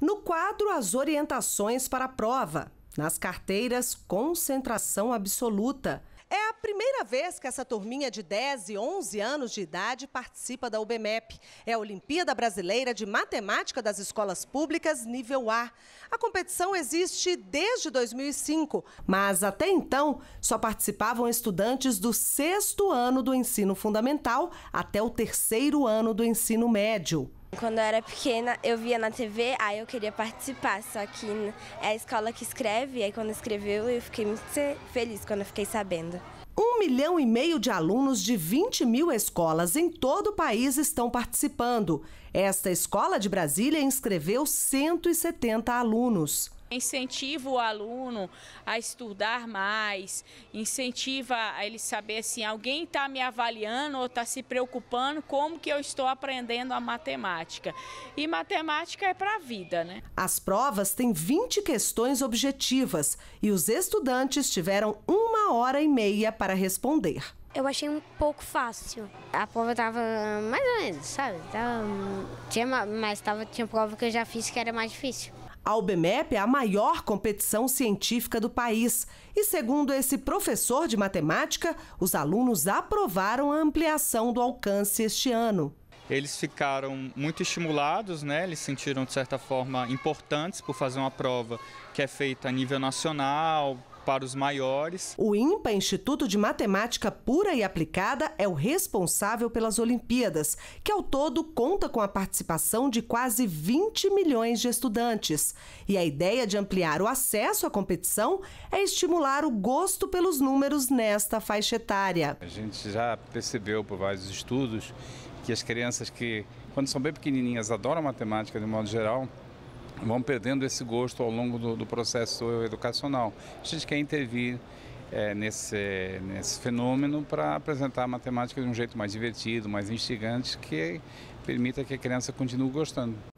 No quadro, as orientações para a prova. Nas carteiras, concentração absoluta. É a primeira vez que essa turminha de 10 e 11 anos de idade participa da UBMEP. É a Olimpíada Brasileira de Matemática das Escolas Públicas nível A. A competição existe desde 2005, mas até então só participavam estudantes do sexto ano do ensino fundamental até o terceiro ano do ensino médio. Quando eu era pequena, eu via na TV, aí eu queria participar, só que é a escola que escreve, aí quando escreveu eu fiquei muito feliz quando eu fiquei sabendo. Um milhão e meio de alunos de 20 mil escolas em todo o país estão participando. Esta escola de Brasília inscreveu 170 alunos. Incentiva o aluno a estudar mais, incentiva a ele saber assim, alguém está me avaliando ou está se preocupando como que eu estou aprendendo a matemática. E matemática é para a vida, né? As provas têm 20 questões objetivas e os estudantes tiveram uma uma hora e meia para responder. Eu achei um pouco fácil. A prova estava mais ou menos, sabe? Tava, tinha, mas tava, tinha prova que eu já fiz que era mais difícil. A UBMEP é a maior competição científica do país. E segundo esse professor de matemática, os alunos aprovaram a ampliação do alcance este ano. Eles ficaram muito estimulados, né? eles sentiram de certa forma importantes por fazer uma prova que é feita a nível nacional, para os maiores. O INPA, Instituto de Matemática Pura e Aplicada, é o responsável pelas Olimpíadas, que ao todo conta com a participação de quase 20 milhões de estudantes. E a ideia de ampliar o acesso à competição é estimular o gosto pelos números nesta faixa etária. A gente já percebeu por vários estudos que as crianças que, quando são bem pequenininhas, adoram matemática de modo geral, vão perdendo esse gosto ao longo do, do processo educacional. A gente quer intervir é, nesse, nesse fenômeno para apresentar a matemática de um jeito mais divertido, mais instigante, que permita que a criança continue gostando.